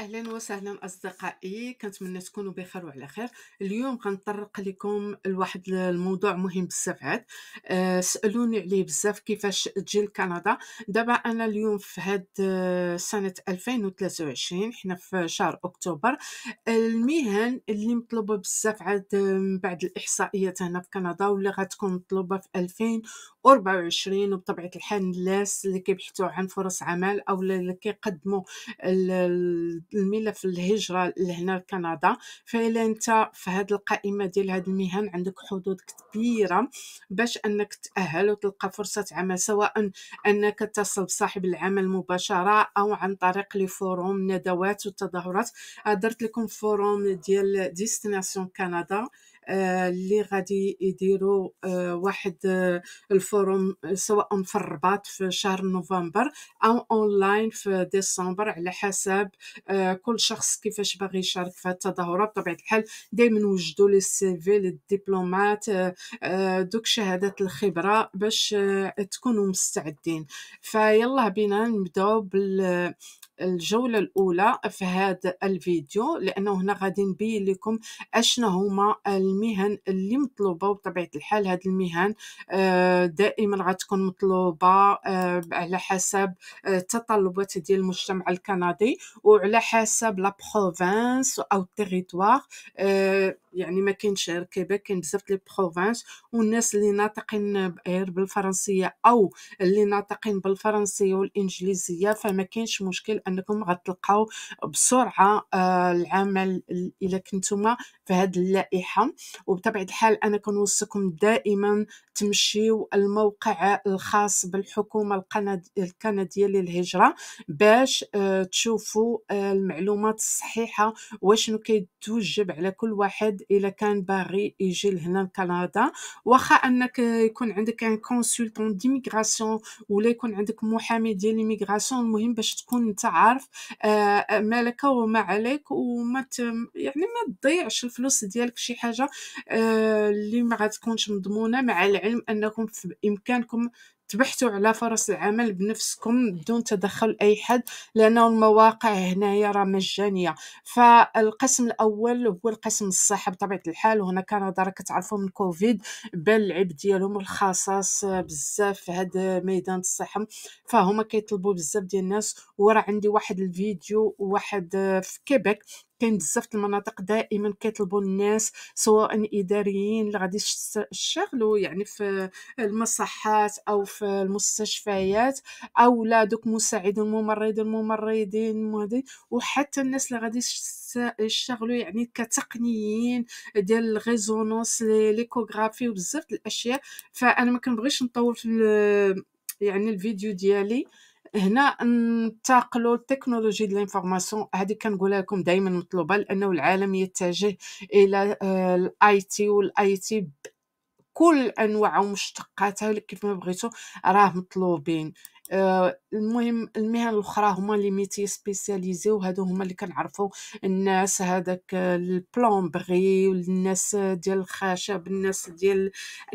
اهلا وسهلا اصدقائي كنتمنى تكونوا بخير وعلى خير اليوم غنطرق لكم لواحد الموضوع مهم بزاف عاد آه، سالوني عليه بزاف كيفاش تجي لكندا دابا انا اليوم في هاد آه، سنه 2023 حنا في شهر اكتوبر المهن اللي مطلوبه بزاف عاد آه، من بعد الاحصائيات هنا في كندا واللي غتكون مطلوبه في 2000 و24 وبطبيعه الحال الناس اللي كيبحثوا عن فرص عمل او اللي كيقدموا الملف الهجره لهنا لكندا فإلا انت في هذه القائمه ديال هذه المهن عندك حدود كبيره باش انك تاهل وتلقى فرصه عمل سواء انك تصل بصاحب العمل مباشره او عن طريق لفوروم فوروم ندوات والتظاهرات أه، درت لكم فوروم ديال ديستناسيون كندا آه، اللي غادي يديروا آه، واحد آه، الفوروم سواء في الرباط في شهر نوفمبر او اونلاين في ديسمبر على حسب كل شخص كيفاش باغي يشارك في التظاهره بطبيعه الحال دائما وجدوا لي السيفي للدبلومات دوك شهادات الخبره باش تكونوا مستعدين فيلا بينا نبداو بال الجولة الأولى في هذا الفيديو لأنه هنا غادي نبين لكم أشنا هما المهن اللي مطلوبة وطبيعه الحال هذه المهن آه، دائما غتكون مطلوبة آه، على حسب آه، التطلبات ديال المجتمع الكندي وعلى حسب لا بروفانس أو التريتوار يعني ما كاينش غير كيبيك كاين بزاف لي بروفانس والناس اللي ناطقين غير بالفرنسيه او اللي ناطقين بالفرنسيه والانجليزيه فما كاينش مشكل انكم غتلقاو بسرعه آه، العمل الا كنتم في هذه اللائحه وبطبيعه الحال انا كنوصيكم دائما تمشيو الموقع الخاص بالحكومه الكنديه للهجره باش آه، تشوفوا آه، المعلومات الصحيحه وشنو كيتوجب على كل واحد الا كان باغي يجي لهنا لكندا واخا انك يكون عندك ان كونسلتون ديميغراسيون ولا يكون عندك محامي ديال ليميغراسيون المهم باش تكون انت عارف آه، مالك وما عليك وما يعني ما تضيعش الفلوس الفلوس ديالك شي حاجه آه، اللي ما غتكونش مضمونه مع العلم انكم بامكانكم تبحثوا على فرص العمل بنفسكم بدون تدخل اي حد لانه المواقع هنايا راه مجانيه فالقسم الاول هو القسم الصحي بطبيعه الحال وهنا كندا راه كتعرفوا من كوفيد بان العيب ديالهم الخصاص بزاف في هذا ميدان الصحه فهما كيطلبوا بزاف ديال الناس وراه عندي واحد الفيديو واحد في كيبك كاين بزاف المناطق دائما كيطلبوا الناس سواء اداريين اللي غادي يشتغلوا يعني في المصحات او في المستشفيات او لا دوك مساعد الممرض الممرضين وحتى الناس اللي غادي يشتغلوا يعني كتقنيين ديال الغيزونونس ليكوغرافي وبزاف الاشياء فانا ما كنبغيش نطول في يعني الفيديو ديالي هنا ننتقلوا التكنولوجي ديال الانفورماسيون هذه كنقولها لكم دائما مطلوبه لانه العالم يتجه الى آه، الاي تي والاي تي كل انواع ومشتقاتها كيف ما بغيتو راه مطلوبين آه، المهم المهن الاخرى هما اللي ميتي سبيسياليزي وهادو هما اللي كنعرفو الناس هذاك البلومبري والناس ديال الخشب الناس ديال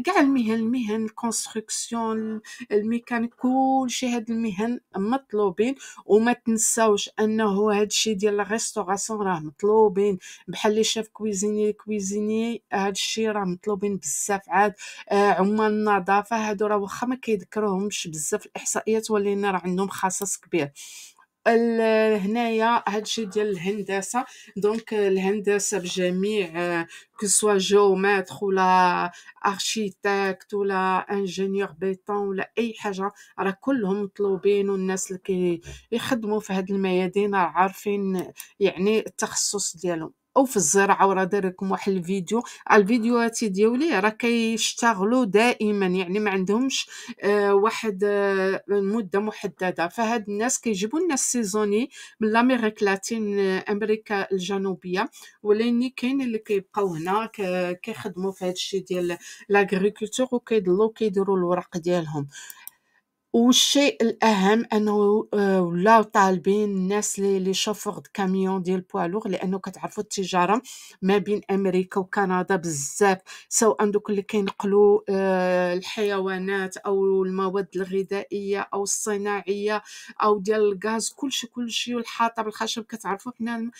كاع المهن المهن الكونستركسيون الميكانيك كلشي هاد المهن مطلوبين وما تنساوش انه هاد الشيء ديال الريستوراسيون راه مطلوبين بحال لي شيف كويزيني كويزيني هاد الشيء راه مطلوبين بزاف عاد آه، عمال النظافه هادو راه واخا ما كيذكروهمش بزاف الاحصائيات كتولي راه عندهم خصص كبير هنايا هادشي ديال الهندسه دونك الهندسه بجميع كو سوا جيومتر ولا ارشيتكت ولا انجينيور بيطون ولا اي حاجه راه كلهم مطلوبين والناس اللي كيخدموا في هاد الميادين راه عارفين يعني التخصص ديالهم او في الزراعه وراه داير لكم واحد الفيديو الفيديوهات ديالي راه كيشتغلوا دائما يعني ما عندهمش آه واحد آه مده محدده فهاد الناس كيجيبوا الناس سيزوني من لاميريك لاتين آه، امريكا الجنوبيه ولاني كاين اللي كيبقاو هنا كيخدموا في هادشي ديال لاغريكولتور وكيدلو كيديروا الوراق ديالهم والشيء الأهم أنه ولاو آه، طالبين الناس لي شوفور دو كاميون ديال بوالوغ لأنه كتعرفوا التجارة ما بين أمريكا وكندا بزاف سواء دوك اللي كينقلوا آه، الحيوانات أو المواد الغذائية أو الصناعية أو ديال الغاز كلشي كلشي والحاطب الخشب كتعرفوا حنا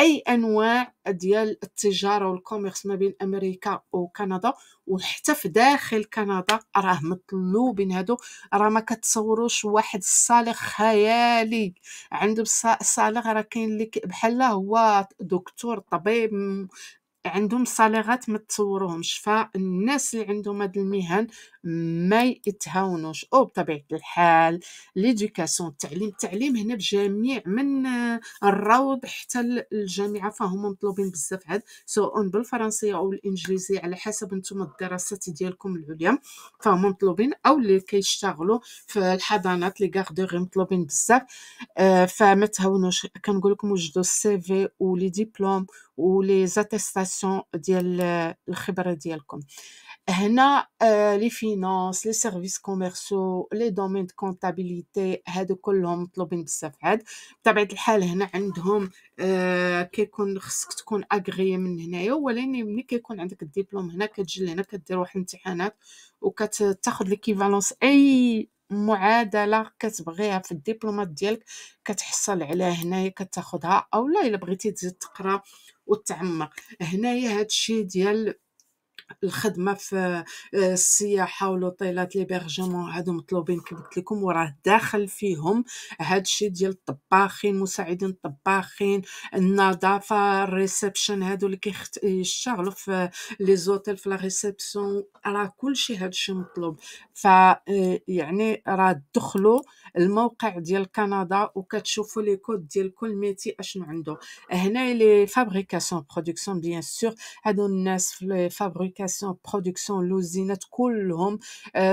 اي انواع ديال التجاره والكوميرس ما بين امريكا وكندا وحتى في داخل كندا راه مطلوبين هادو راه ما كتصوروش واحد الصالغ خيالي عنده الصالغ راه كاين اللي بحال هو دكتور طبيب عندهم صالغات ما تصوروهمش فالناس اللي عندهم هاد المهن ما يتهاونوش او بطبيعه الحال ليدوكاسيون التعليم التعليم هنا بجميع من آه، الروض حتى الجامعه فهم مطلوبين بزاف عاد سواء بالفرنسيه او الانجليزيه على حسب نتوما الدراسات ديالكم العليا فهم مطلوبين او اللي كيشتغلوا في الحضانات لي غاردوغ مطلوبين بزاف آه، فما تهاونوش كنقول لكم وجدوا السي في ولي ديبلوم ولي زاتيستاسيون ديال الخبره ديالكم هنا لي فينانس لي سيرفيس كوميرسيو لي دومين دو كونتابيليتي هادو كلهم مطلوبين بزاف عاد بطبيعه الحال هنا عندهم آه، كيكون خصك تكون اغري من هنايا ولكن ملي كيكون عندك الدبلوم هنا كتجي لهنا كدير واحد الامتحانات وكتاخذ ليكيفالونس اي معادله كتبغيها في الدبلومات ديالك كتحصل عليها هنايا كتاخدها لا الا بغيتي تزيد تقرا وتعمق هنايا الشيء ديال الخدمه في آه، السياحه والوطيلات بيرجمون هادو مطلوبين كيف قلت لكم وراه داخل فيهم هاد الشيء ديال الطباخين مساعدين الطباخين النظافه الريسبشن هادو اللي كيشتغلوا في لي زوتيل في لا ريسبسيون راه كلشي هادشي مطلوب ف آه، يعني راه دخلوا الموقع ديال كندا وكتشوفوا لي كود ديال كل ميتي اشنو عنده هنا لي فابريكاسيون برودكسيون بيان سور هادو الناس في لي فابريكاسيون فابريكاسيون برودكسيون لوزينات كلهم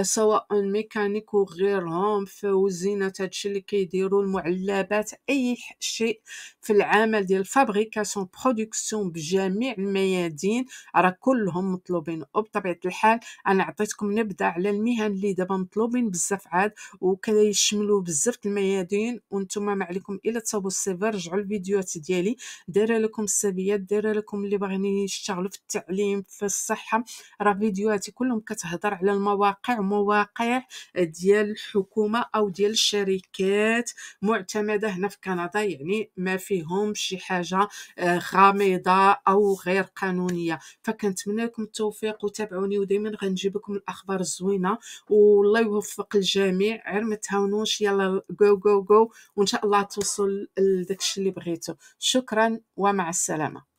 سواء ميكانيك وغيرهم في وزينات هادشي اللي كيديروا المعلبات اي شيء في العمل ديال فابريكاسيون برودكسيون بجميع الميادين راه كلهم مطلوبين وبطبيعه الحال انا عطيتكم نبذه على المهن اللي دابا مطلوبين بزاف عاد وكيشملوا بزاف الميادين وانتم ما عليكم الا تصاوبوا السيفر رجعوا الفيديوهات ديالي دايره لكم السبيات دايره لكم اللي باغيين يشتغلوا في التعليم في الصحه راه فيديوهاتي كلهم كتهضر على المواقع مواقع ديال الحكومه او ديال الشركات معتمده هنا في كندا يعني ما فيهم شي حاجه آه، غامضه او غير قانونيه فكنتمنى لكم التوفيق وتابعوني ودائما غنجيب لكم الاخبار الزوينه والله يوفق الجميع غير ما تهاونوش يلا جو جو جو وان شاء الله توصل لداكشي اللي بغيتو شكرا ومع السلامه